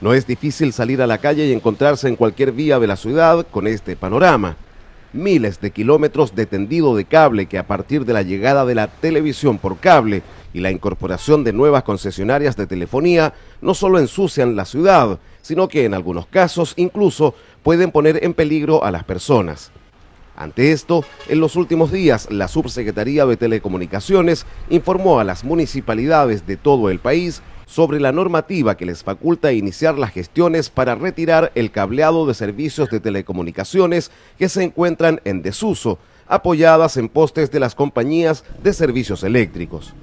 No es difícil salir a la calle y encontrarse en cualquier vía de la ciudad con este panorama. Miles de kilómetros de tendido de cable que a partir de la llegada de la televisión por cable y la incorporación de nuevas concesionarias de telefonía no solo ensucian la ciudad, sino que en algunos casos incluso pueden poner en peligro a las personas. Ante esto, en los últimos días, la Subsecretaría de Telecomunicaciones informó a las municipalidades de todo el país sobre la normativa que les faculta iniciar las gestiones para retirar el cableado de servicios de telecomunicaciones que se encuentran en desuso, apoyadas en postes de las compañías de servicios eléctricos.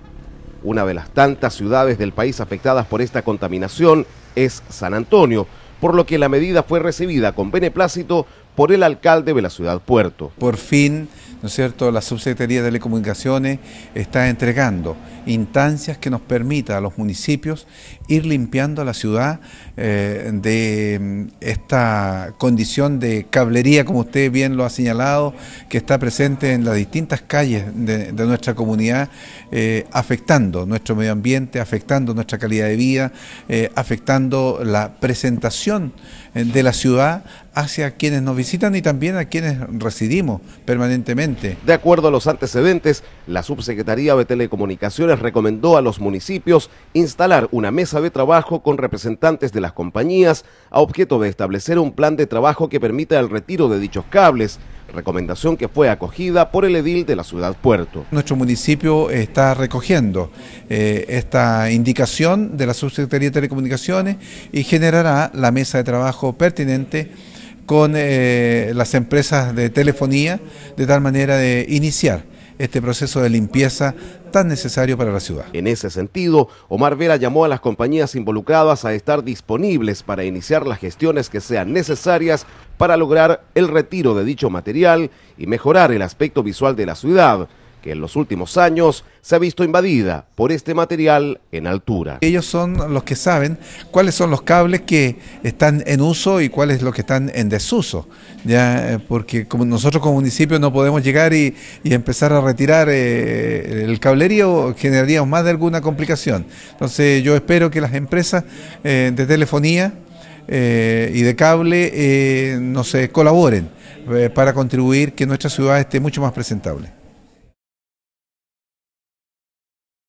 Una de las tantas ciudades del país afectadas por esta contaminación es San Antonio, por lo que la medida fue recibida con beneplácito por el alcalde de la ciudad Puerto. Por fin, ¿no es cierto?, la Subsecretaría de Telecomunicaciones está entregando instancias que nos permita a los municipios ir limpiando a la ciudad eh, de mm, esta condición de cablería, como usted bien lo ha señalado, que está presente en las distintas calles de, nuestra comunidad, eh, afectando nuestro medio ambiente, afectando nuestra calidad de vida, eh, afectando la presentación de la ciudad hacia quienes nos visitan y también a quienes residimos permanentemente. De acuerdo a los antecedentes, la Subsecretaría de Telecomunicaciones recomendó a los municipios instalar una mesa de trabajo con representantes de las compañías a objeto de establecer un plan de trabajo que permita el retiro de dichos cables recomendación que fue acogida por el edil de la ciudad Puerto. Nuestro municipio está recogiendo eh, esta indicación de la Subsecretaría de Telecomunicaciones y generará la mesa de trabajo pertinente con eh, las empresas de telefonía, de tal manera de iniciar este proceso de limpieza tan necesario para la ciudad. En ese sentido, Omar Vera llamó a las compañías involucradas a estar disponibles para iniciar las gestiones que sean necesarias para lograr el retiro de dicho material y mejorar el aspecto visual de la ciudad en los últimos años se ha visto invadida por este material en altura. Ellos son los que saben cuáles son los cables que están en uso y cuáles los que están en desuso, ya porque como nosotros como municipio no podemos llegar y, empezar a retirar eh, el cablerío, generaríamos más de alguna complicación. Entonces yo espero que las empresas eh, de telefonía eh, y de cable nos colaboren para contribuir que nuestra ciudad esté mucho más presentable.